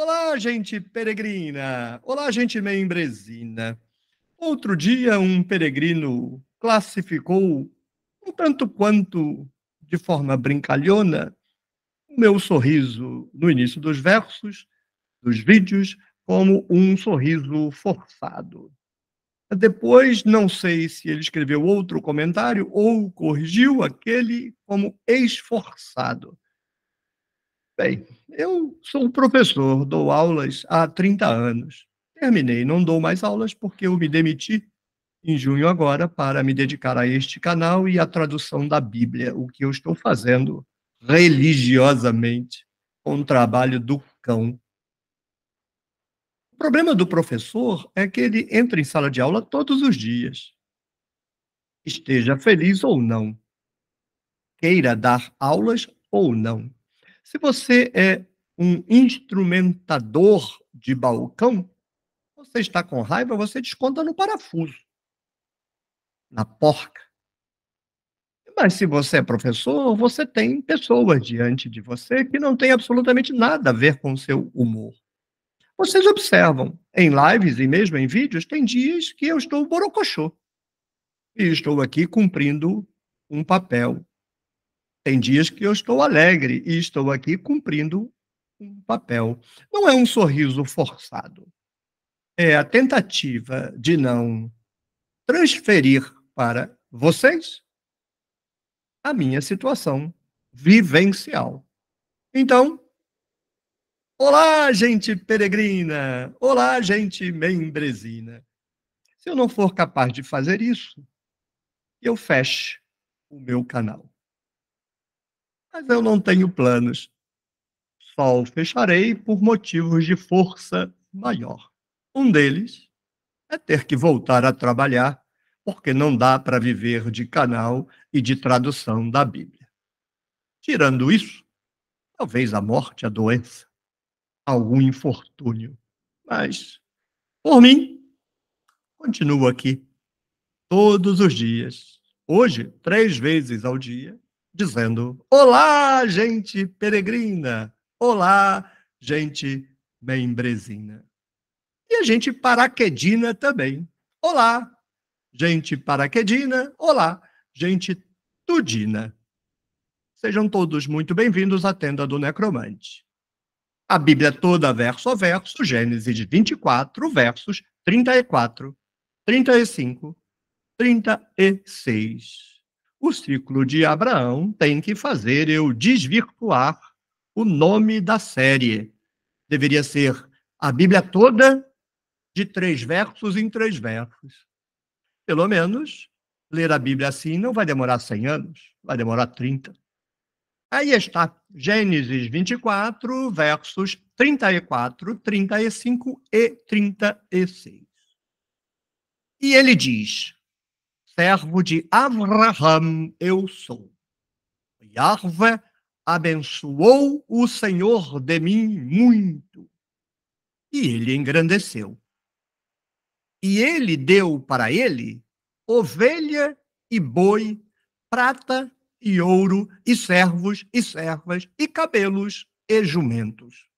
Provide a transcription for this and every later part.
Olá, gente peregrina! Olá, gente membresina! Outro dia, um peregrino classificou, um tanto quanto de forma brincalhona, o meu sorriso no início dos versos, dos vídeos, como um sorriso forçado. Depois, não sei se ele escreveu outro comentário ou corrigiu aquele como esforçado Bem, eu sou professor, dou aulas há 30 anos. Terminei, não dou mais aulas porque eu me demiti em junho agora para me dedicar a este canal e à tradução da Bíblia, o que eu estou fazendo religiosamente com o trabalho do cão. O problema do professor é que ele entra em sala de aula todos os dias, esteja feliz ou não, queira dar aulas ou não se você é um instrumentador de balcão, você está com raiva, você desconta no parafuso, na porca. Mas se você é professor, você tem pessoas diante de você que não tem absolutamente nada a ver com o seu humor. Vocês observam, em lives e mesmo em vídeos, tem dias que eu estou borocochô. E estou aqui cumprindo um papel tem dias que eu estou alegre e estou aqui cumprindo um papel. Não é um sorriso forçado. É a tentativa de não transferir para vocês a minha situação vivencial. Então, olá, gente peregrina! Olá, gente membresina! Se eu não for capaz de fazer isso, eu fecho o meu canal mas eu não tenho planos. Só o fecharei por motivos de força maior. Um deles é ter que voltar a trabalhar, porque não dá para viver de canal e de tradução da Bíblia. Tirando isso, talvez a morte, a doença, algum infortúnio. Mas, por mim, continuo aqui todos os dias. Hoje, três vezes ao dia, dizendo: Olá, gente peregrina! Olá, gente membresina! E a gente paraquedina também. Olá, gente paraquedina! Olá, gente tudina! Sejam todos muito bem-vindos à tenda do Necromante. A Bíblia é toda, verso a verso, Gênesis 24, versos 34, 35, 36 o ciclo de Abraão tem que fazer eu desvirtuar o nome da série. Deveria ser a Bíblia toda de três versos em três versos. Pelo menos, ler a Bíblia assim não vai demorar 100 anos, vai demorar 30. Aí está, Gênesis 24, versos 34, 35 e 36. E ele diz: servo de Abraham eu sou. Yahvé abençoou o Senhor de mim muito, e ele engrandeceu. E ele deu para ele ovelha e boi, prata e ouro, e servos e servas, e cabelos e jumentos.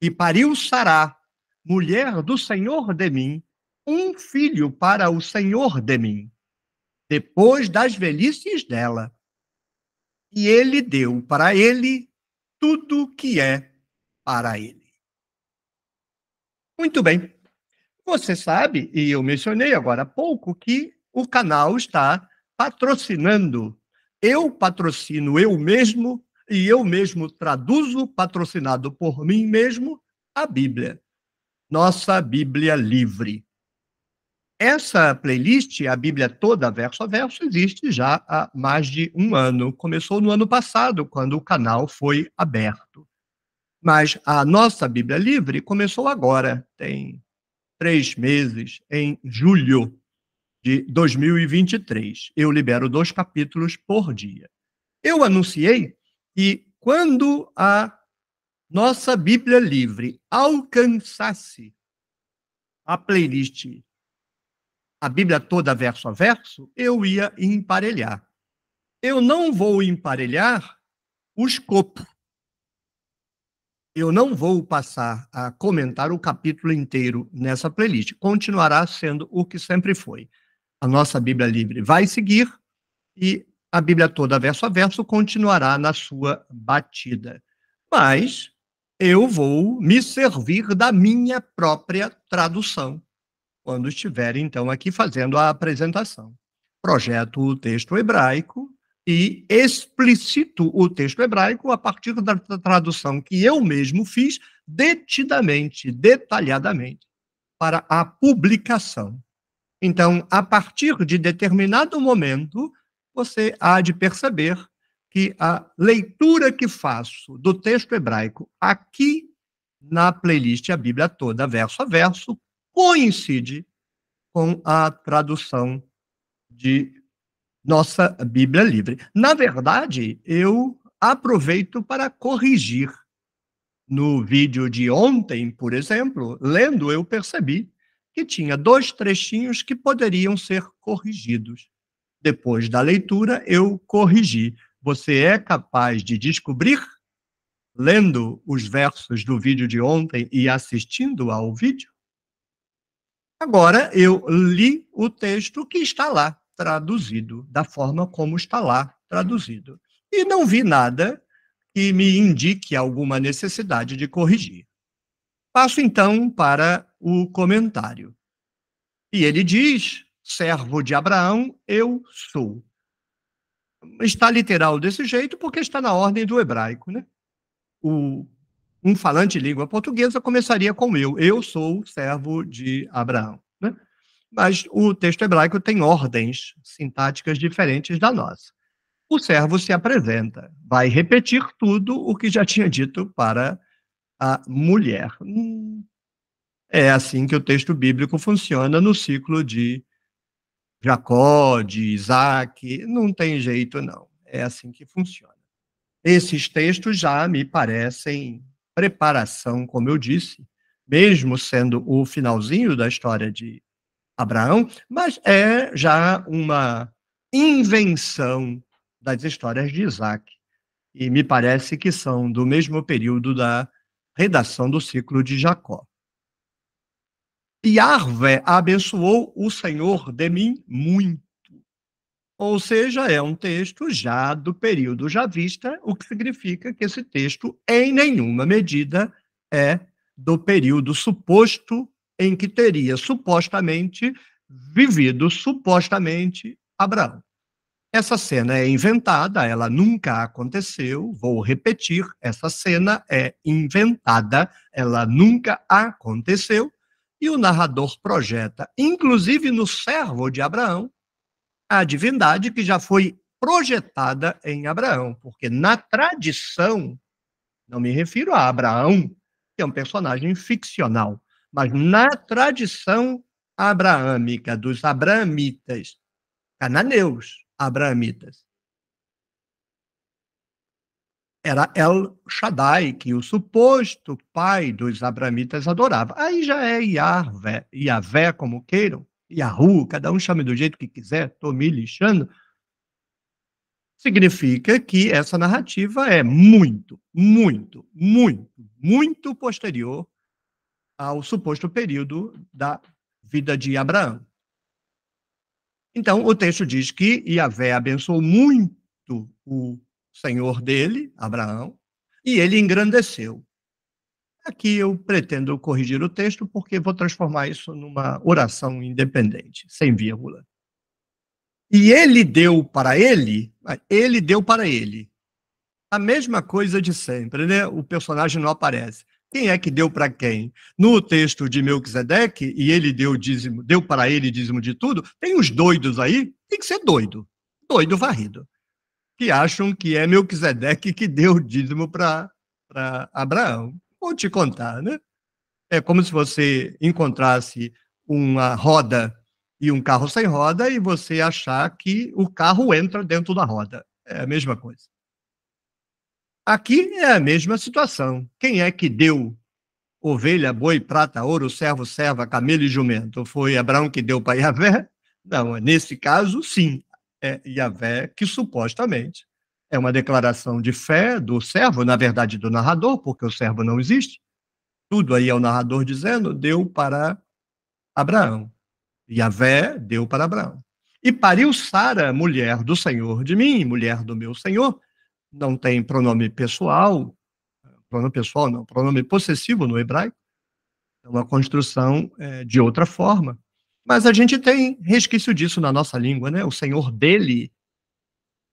E pariu Sará, mulher do Senhor de mim, um filho para o Senhor de mim depois das velhices dela. E ele deu para ele tudo o que é para ele. Muito bem. Você sabe, e eu mencionei agora há pouco, que o canal está patrocinando. Eu patrocino eu mesmo e eu mesmo traduzo, patrocinado por mim mesmo, a Bíblia. Nossa Bíblia Livre. Essa playlist, a Bíblia toda, verso a verso, existe já há mais de um ano. Começou no ano passado, quando o canal foi aberto. Mas a nossa Bíblia Livre começou agora, tem três meses, em julho de 2023. Eu libero dois capítulos por dia. Eu anunciei que quando a nossa Bíblia Livre alcançasse a playlist a Bíblia toda verso a verso, eu ia emparelhar. Eu não vou emparelhar o escopo. Eu não vou passar a comentar o capítulo inteiro nessa playlist. Continuará sendo o que sempre foi. A nossa Bíblia livre vai seguir e a Bíblia toda verso a verso continuará na sua batida. Mas eu vou me servir da minha própria tradução quando estiver, então, aqui fazendo a apresentação. Projeto o texto hebraico e explicito o texto hebraico a partir da tradução que eu mesmo fiz detidamente, detalhadamente, para a publicação. Então, a partir de determinado momento, você há de perceber que a leitura que faço do texto hebraico aqui na playlist A Bíblia Toda, verso a verso, coincide com a tradução de nossa Bíblia Livre. Na verdade, eu aproveito para corrigir. No vídeo de ontem, por exemplo, lendo, eu percebi que tinha dois trechinhos que poderiam ser corrigidos. Depois da leitura, eu corrigi. Você é capaz de descobrir, lendo os versos do vídeo de ontem e assistindo ao vídeo, Agora eu li o texto que está lá traduzido, da forma como está lá traduzido. E não vi nada que me indique alguma necessidade de corrigir. Passo então para o comentário. E ele diz: servo de Abraão, eu sou. Está literal desse jeito porque está na ordem do hebraico, né? O um falante de língua portuguesa começaria com eu. Eu sou servo de Abraão. Né? Mas o texto hebraico tem ordens sintáticas diferentes da nossa. O servo se apresenta, vai repetir tudo o que já tinha dito para a mulher. Hum, é assim que o texto bíblico funciona no ciclo de Jacó, de Isaac. Não tem jeito, não. É assim que funciona. Esses textos já me parecem preparação, como eu disse, mesmo sendo o finalzinho da história de Abraão, mas é já uma invenção das histórias de Isaac. E me parece que são do mesmo período da redação do ciclo de Jacó. E abençoou o Senhor de mim muito ou seja, é um texto já do período já vista o que significa que esse texto, em nenhuma medida, é do período suposto em que teria supostamente vivido, supostamente, Abraão. Essa cena é inventada, ela nunca aconteceu. Vou repetir: essa cena é inventada, ela nunca aconteceu. E o narrador projeta, inclusive no servo de Abraão, a divindade que já foi projetada em Abraão, porque na tradição, não me refiro a Abraão, que é um personagem ficcional, mas na tradição abraâmica, dos abraamitas, cananeus abraamitas, era El Shaddai, que o suposto pai dos abraamitas adorava. Aí já é Yahvé, Yahvé como queiram, Yahoo, cada um chame do jeito que quiser, estou me lixando, significa que essa narrativa é muito, muito, muito, muito posterior ao suposto período da vida de Abraão. Então, o texto diz que Yahvé abençoou muito o senhor dele, Abraão, e ele engrandeceu. Aqui eu pretendo corrigir o texto porque vou transformar isso numa oração independente, sem vírgula. E ele deu para ele, ah, ele deu para ele. A mesma coisa de sempre, né? O personagem não aparece. Quem é que deu para quem? No texto de Melquisedeque, e ele deu dízimo, deu para ele dízimo de tudo, tem uns doidos aí, tem que ser doido, doido varrido, que acham que é Melquisedeque que deu dízimo para Abraão. Vou te contar, né? É como se você encontrasse uma roda e um carro sem roda e você achar que o carro entra dentro da roda. É a mesma coisa. Aqui é a mesma situação. Quem é que deu ovelha, boi, prata, ouro, servo, serva, camelo e jumento? Foi Abraão que deu para Yahvé? Não, nesse caso, sim. É Yahvé que supostamente é uma declaração de fé do servo, na verdade do narrador, porque o servo não existe. Tudo aí é o narrador dizendo: deu para Abraão. Yahvé deu para Abraão. E pariu Sara, mulher do Senhor de mim, mulher do meu Senhor. Não tem pronome pessoal, pronome pessoal não, pronome possessivo no hebraico. É uma construção é, de outra forma. Mas a gente tem resquício disso na nossa língua, né? O Senhor dele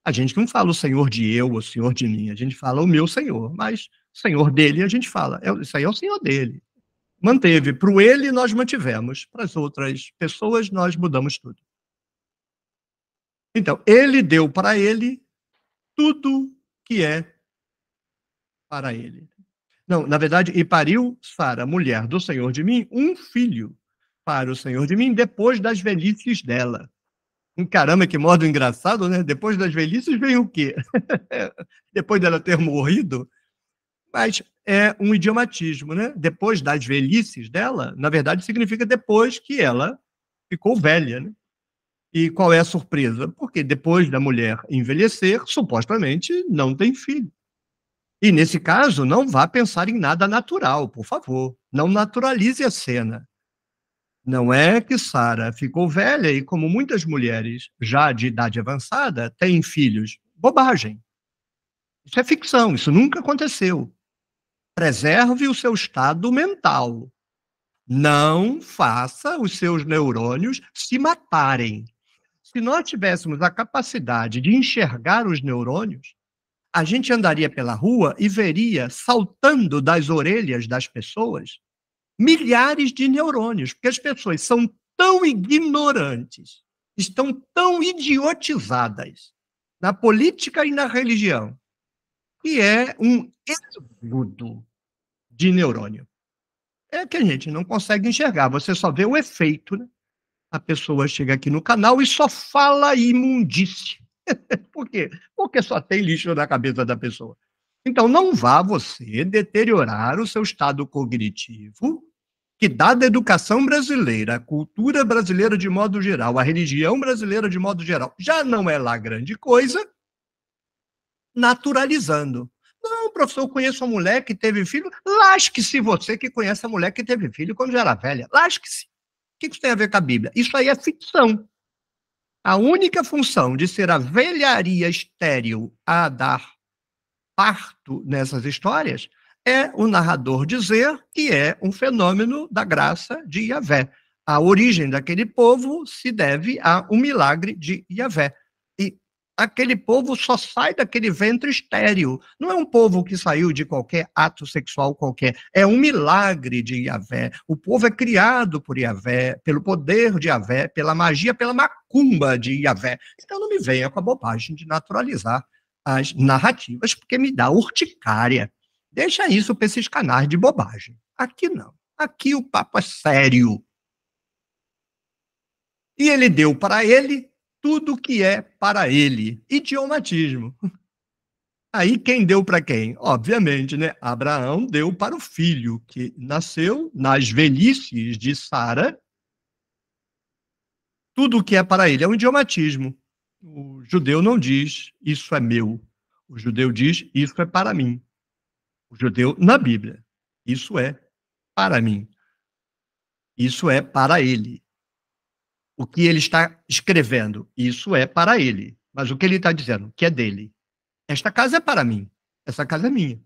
a gente não fala o senhor de eu, o senhor de mim, a gente fala o meu senhor, mas senhor dele a gente fala, é, isso aí é o senhor dele. Manteve, para o ele nós mantivemos, para as outras pessoas nós mudamos tudo. Então, ele deu para ele tudo que é para ele. Não, na verdade, e pariu Sara, mulher do Senhor de mim, um filho para o Senhor de mim depois das velhices dela. Caramba, que modo engraçado, né? Depois das velhices vem o quê? Depois dela ter morrido? Mas é um idiomatismo, né? Depois das velhices dela, na verdade, significa depois que ela ficou velha, né? E qual é a surpresa? Porque depois da mulher envelhecer, supostamente não tem filho. E nesse caso, não vá pensar em nada natural, por favor. Não naturalize a cena. Não é que Sara ficou velha e, como muitas mulheres já de idade avançada, tem filhos. Bobagem. Isso é ficção, isso nunca aconteceu. Preserve o seu estado mental. Não faça os seus neurônios se matarem. Se nós tivéssemos a capacidade de enxergar os neurônios, a gente andaria pela rua e veria saltando das orelhas das pessoas milhares de neurônios, porque as pessoas são tão ignorantes, estão tão idiotizadas na política e na religião, que é um êxodo de neurônio. É que a gente não consegue enxergar, você só vê o efeito. Né? A pessoa chega aqui no canal e só fala imundice Por quê? Porque só tem lixo na cabeça da pessoa. Então, não vá você deteriorar o seu estado cognitivo, que, dada a educação brasileira, a cultura brasileira de modo geral, a religião brasileira de modo geral, já não é lá grande coisa, naturalizando. Não, professor, eu conheço uma mulher que teve filho. Lasque-se você que conhece a mulher que teve filho quando já era velha. Lasque-se. O que isso tem a ver com a Bíblia? Isso aí é ficção. A única função de ser a velharia estéril a dar parto nessas histórias é o narrador dizer que é um fenômeno da graça de Yahvé. A origem daquele povo se deve a um milagre de Yahvé. E aquele povo só sai daquele ventre estéril. Não é um povo que saiu de qualquer ato sexual qualquer. É um milagre de Yahvé. O povo é criado por Yahvé, pelo poder de Yahvé, pela magia, pela macumba de Yahvé. Então não me venha com a bobagem de naturalizar as narrativas, porque me dá urticária. Deixa isso para esses canais de bobagem. Aqui não. Aqui o papo é sério. E ele deu para ele tudo que é para ele. Idiomatismo. Aí quem deu para quem? Obviamente, né? Abraão deu para o filho que nasceu nas velhices de Sara. Tudo que é para ele é um idiomatismo. O judeu não diz isso é meu. O judeu diz isso é para mim. O judeu na Bíblia, isso é para mim. Isso é para ele. O que ele está escrevendo, isso é para ele. Mas o que ele está dizendo, que é dele. Esta casa é para mim. Essa casa é minha.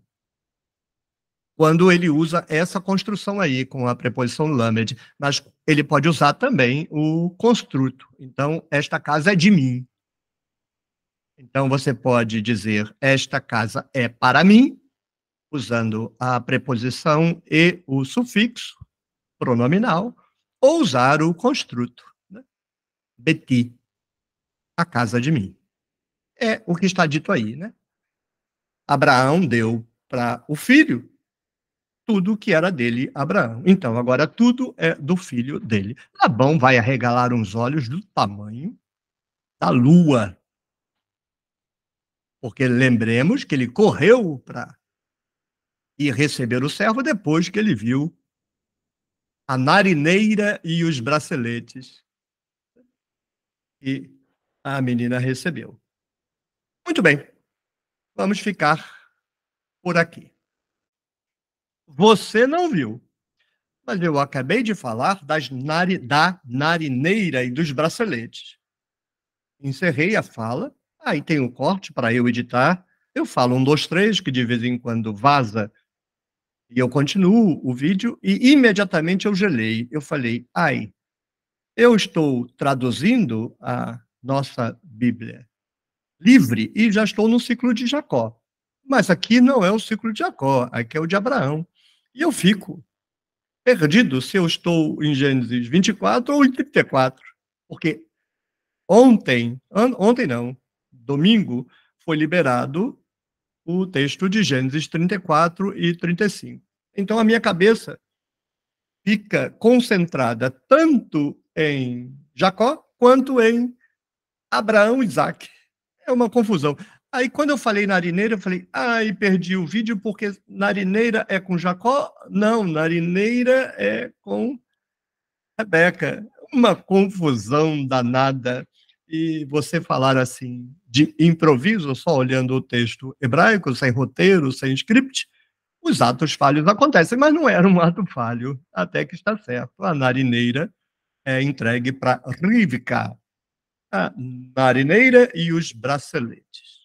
Quando ele usa essa construção aí com a preposição lamed, mas ele pode usar também o construto. Então, esta casa é de mim. Então você pode dizer esta casa é para mim, usando a preposição e o sufixo pronominal, ou usar o construto, né? beti, a casa de mim. É o que está dito aí, né? Abraão deu para o filho tudo que era dele, Abraão. Então, agora tudo é do filho dele. Labão vai arregalar uns olhos do tamanho da lua porque lembremos que ele correu para ir receber o servo depois que ele viu a narineira e os braceletes que a menina recebeu. Muito bem, vamos ficar por aqui. Você não viu, mas eu acabei de falar das nari, da narineira e dos braceletes. Encerrei a fala Aí tem um corte para eu editar. Eu falo um, dois, três, que de vez em quando vaza. E eu continuo o vídeo e imediatamente eu gelei. Eu falei, ai, eu estou traduzindo a nossa Bíblia livre e já estou no ciclo de Jacó. Mas aqui não é o ciclo de Jacó, aqui é o de Abraão. E eu fico perdido se eu estou em Gênesis 24 ou em 34. Porque ontem, ontem não, domingo, foi liberado o texto de Gênesis 34 e 35. Então, a minha cabeça fica concentrada tanto em Jacó quanto em Abraão e Isaac. É uma confusão. Aí, quando eu falei narineira, eu falei, ai, ah, perdi o vídeo porque narineira é com Jacó? Não, narineira é com Rebeca. Uma confusão danada. E você falar assim, de improviso, só olhando o texto hebraico, sem roteiro, sem script, os atos falhos acontecem, mas não era um ato falho, até que está certo. A narineira é entregue para Rivka, a narineira e os braceletes.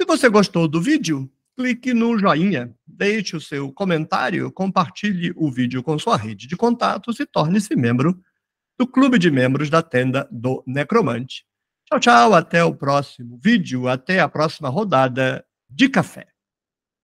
Se você gostou do vídeo, clique no joinha, deixe o seu comentário, compartilhe o vídeo com sua rede de contatos e torne-se membro do Clube de Membros da Tenda do Necromante. Tchau, tchau. Até o próximo vídeo. Até a próxima rodada de café.